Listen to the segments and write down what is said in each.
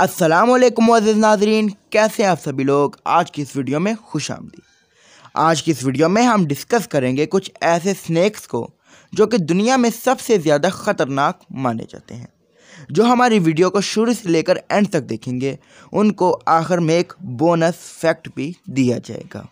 असलम नाजरीन कैसे हैं आप सभी लोग आज की इस वीडियो में खुश आमदी आज की इस वीडियो में हम डिस्कस करेंगे कुछ ऐसे स्नैक्स को जो कि दुनिया में सबसे ज़्यादा ख़तरनाक माने जाते हैं जो हमारी वीडियो को शुरू से लेकर एंड तक देखेंगे उनको आखिर में एक बोनस फैक्ट भी दिया जाएगा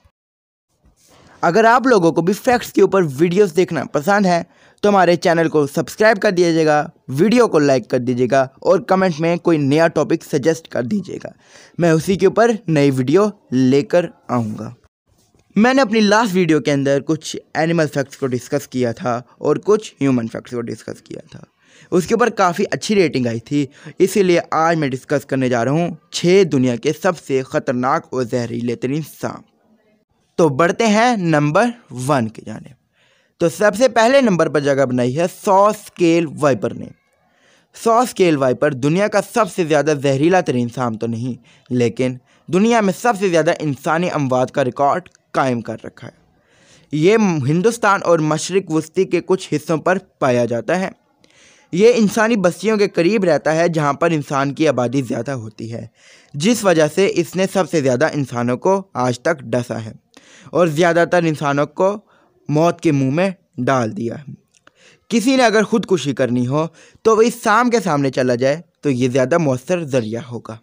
अगर आप लोगों को भी फैक्ट्स के ऊपर वीडियोस देखना पसंद है तो हमारे चैनल को सब्सक्राइब कर दीजिएगा वीडियो को लाइक कर दीजिएगा और कमेंट में कोई नया टॉपिक सजेस्ट कर दीजिएगा मैं उसी के ऊपर नई वीडियो लेकर आऊँगा मैंने अपनी लास्ट वीडियो के अंदर कुछ एनिमल फैक्ट्स को डिस्कस किया था और कुछ ह्यूमन फैक्ट्स को डिस्कस किया था उसके ऊपर काफ़ी अच्छी रेटिंग आई थी इसीलिए आज मैं डिस्कस करने जा रहा हूँ छः दुनिया के सबसे ख़तरनाक और जहरीले तरीन सांप तो बढ़ते हैं नंबर वन की जाने तो सबसे पहले नंबर पर जगह बनाई है सौ स्केल वाइपर ने सौ स्केल वाइपर दुनिया का सबसे ज़्यादा जहरीला तरीन शाम तो नहीं लेकिन दुनिया में सबसे ज़्यादा इंसानी अमवात का रिकॉर्ड कायम कर रखा है ये हिंदुस्तान और मशरक वस्ती के कुछ हिस्सों पर पाया जाता है ये इंसानी बस्तियों के करीब रहता है जहाँ पर इंसान की आबादी ज़्यादा होती है जिस वजह से इसने सबसे ज़्यादा इंसानों को आज तक डसा है और ज़्यादातर इंसानों को मौत के मुंह में डाल दिया किसी ने अगर ख़ुदकुशी करनी हो तो वह इस शाम के सामने चला जाए तो ये ज़्यादा मौसर ज़रिया होगा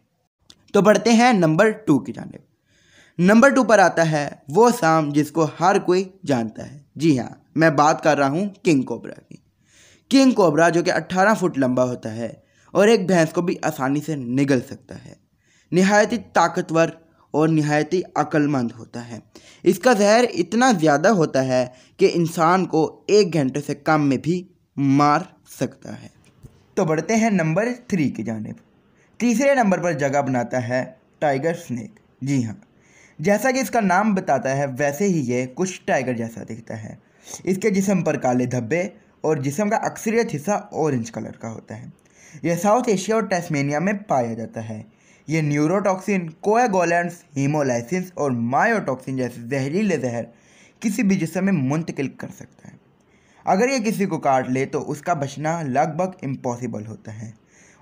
तो बढ़ते हैं नंबर टू की जानब नंबर टू पर आता है वो शाम जिसको हर कोई जानता है जी हाँ मैं बात कर रहा हूँ किंग कोबरा की किंग कोबरा जो कि 18 फुट लंबा होता है और एक भैंस को भी आसानी से निगल सकता है नहायत ही ताकतवर और नहायत ही अक्लमंद होता है इसका जहर इतना ज़्यादा होता है कि इंसान को एक घंटे से कम में भी मार सकता है तो बढ़ते हैं नंबर थ्री की जानब तीसरे नंबर पर जगह बनाता है टाइगर स्नैक जी हाँ जैसा कि इसका नाम बताता है वैसे ही ये कुछ टाइगर जैसा दिखता है इसके जिसम पर काले धब्बे और जिसम का अक्सरियत हिस्सा ऑरेंज कलर का होता है यह साउथ एशिया और टेस्मेनिया में पाया जाता है ये न्यूरोटॉक्सिन कोएगोलेंस हीमोलाइसिस और मायोटॉक्सिन जैसे जहरीले जहर किसी भी जिसम में मुंतकिल कर सकता है अगर ये किसी को काट ले तो उसका बचना लगभग इम्पॉसिबल होता है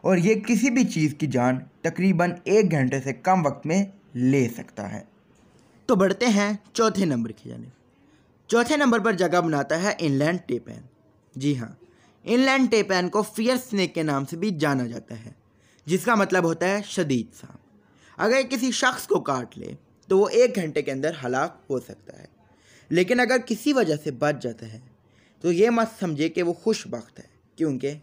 और ये किसी भी चीज़ की जान तकरीबन एक घंटे से कम वक्त में ले सकता है तो बढ़ते हैं चौथे नंबर की जाने चौथे नंबर पर जगह बनाता है इनलैंड टेपैन जी हाँ इनलैंड टेपैन को फियर स्नेक के नाम से भी जाना जाता है जिसका मतलब होता है शदीद सा अगर किसी शख्स को काट ले तो वो एक घंटे के अंदर हलाक हो सकता है लेकिन अगर किसी वजह से बच जाता है तो ये मत समझे कि वो खुश वक्त है क्योंकि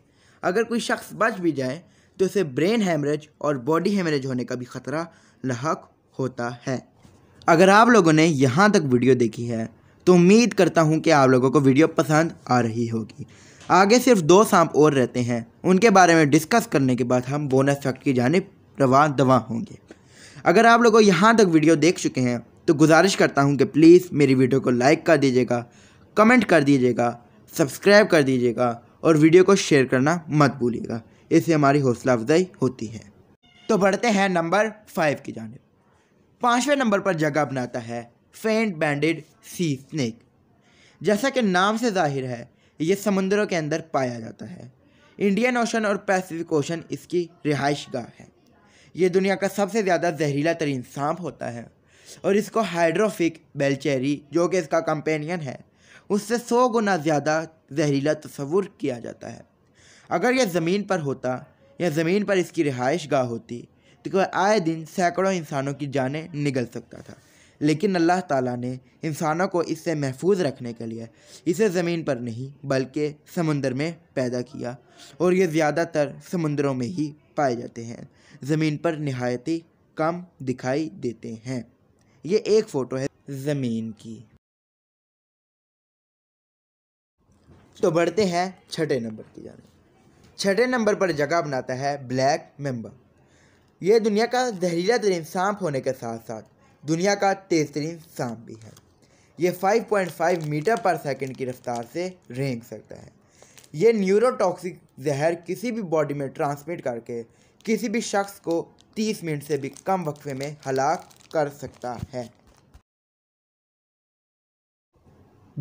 अगर कोई शख्स बच भी जाए तो उसे ब्रेन हेमरेज और बॉडी हेमरेज होने का भी ख़तरा लाक होता है अगर आप लोगों ने यहाँ तक वीडियो देखी है तो उम्मीद करता हूँ कि आप लोगों को वीडियो पसंद आ रही होगी आगे सिर्फ दो सांप और रहते हैं उनके बारे में डिस्कस करने के बाद हम बोनस फैक्ट की जानब रवा दवा होंगे अगर आप लोगों यहाँ तक वीडियो देख चुके हैं तो गुजारिश करता हूँ कि प्लीज़ मेरी वीडियो को लाइक कर दीजिएगा कमेंट कर दीजिएगा सब्सक्राइब कर दीजिएगा और वीडियो को शेयर करना मत भूलिएगा इससे हमारी हौसला अफजाई होती है तो बढ़ते हैं नंबर फाइव की जानब पाँचवें नंबर पर जगह बनाता है फेंट बैंडेड सी स्नैक जैसा कि नाम से जाहिर है ये समुद्रों के अंदर पाया जाता है इंडियन ओशन और पैसिफिक ओशन इसकी रिहाइश गाह है ये दुनिया का सबसे ज़्यादा जहरीला तरीन सांप होता है और इसको हाइड्रोफिक बेलचेरी जो कि इसका कंपेनियन है उससे सौ गुना ज़्यादा जहरीला तस्वूर किया जाता है अगर यह ज़मीन पर होता या ज़मीन पर इसकी रिहाइश गाह होती तो आए दिन सैकड़ों इंसानों की जानें निगल सकता था लेकिन अल्लाह ताला ने इंसानों को इससे महफूज रखने के लिए इसे ज़मीन पर नहीं बल्कि समुंदर में पैदा किया और ये ज़्यादातर समुंदरों में ही पाए जाते हैं ज़मीन पर नहायत ही कम दिखाई देते हैं ये एक फ़ोटो है ज़मीन की तो बढ़ते हैं छठे नंबर की जाने छठे नंबर पर जगह बनाता है ब्लैक मेम्बर यह दुनिया का जहरीला तरीन सांप होने के साथ साथ दुनिया का तेज तरीन सांप भी है ये 5.5 मीटर पर सेकंड की रफ्तार से रेंग सकता है ये न्यूरोटॉक्सिक जहर किसी भी बॉडी में ट्रांसमिट करके किसी भी शख्स को 30 मिनट से भी कम वक्फे में हलाक कर सकता है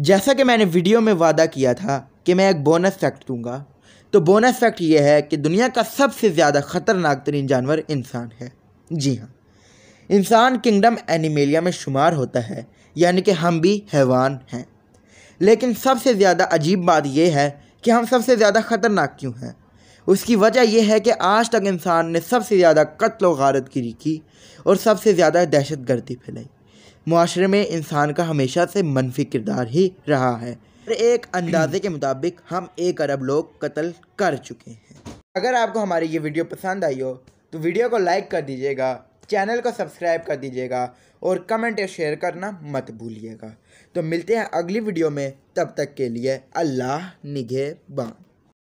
जैसा कि मैंने वीडियो में वादा किया था कि मैं एक बोनस फैक्ट दूंगा तो बोनस फैक्ट यह है कि दुनिया का सबसे ज़्यादा ख़तरनाक तरीन जानवर इंसान है जी हाँ इंसान किंगडम एनिमेलिया में शुमार होता है यानी कि हम भी हैवान हैं लेकिन सबसे ज़्यादा अजीब बात यह है कि हम सबसे ज़्यादा ख़तरनाक क्यों हैं उसकी वजह यह है कि आज तक इंसान ने सबसे ज़्यादा कत्ल वारत की की और सबसे ज़्यादा दहशत गर्दी फैलाई माशरे में इंसान का हमेशा से मनफी किरदार ही रहा है एक अंदाजे के मुताबिक हम एक अरब लोग कत्ल कर चुके हैं अगर आपको हमारी ये वीडियो पसंद आई हो तो वीडियो को लाइक कर दीजिएगा चैनल को सब्सक्राइब कर दीजिएगा और कमेंट या शेयर करना मत भूलिएगा तो मिलते हैं अगली वीडियो में तब तक के लिए अल्लाह निगे बाँ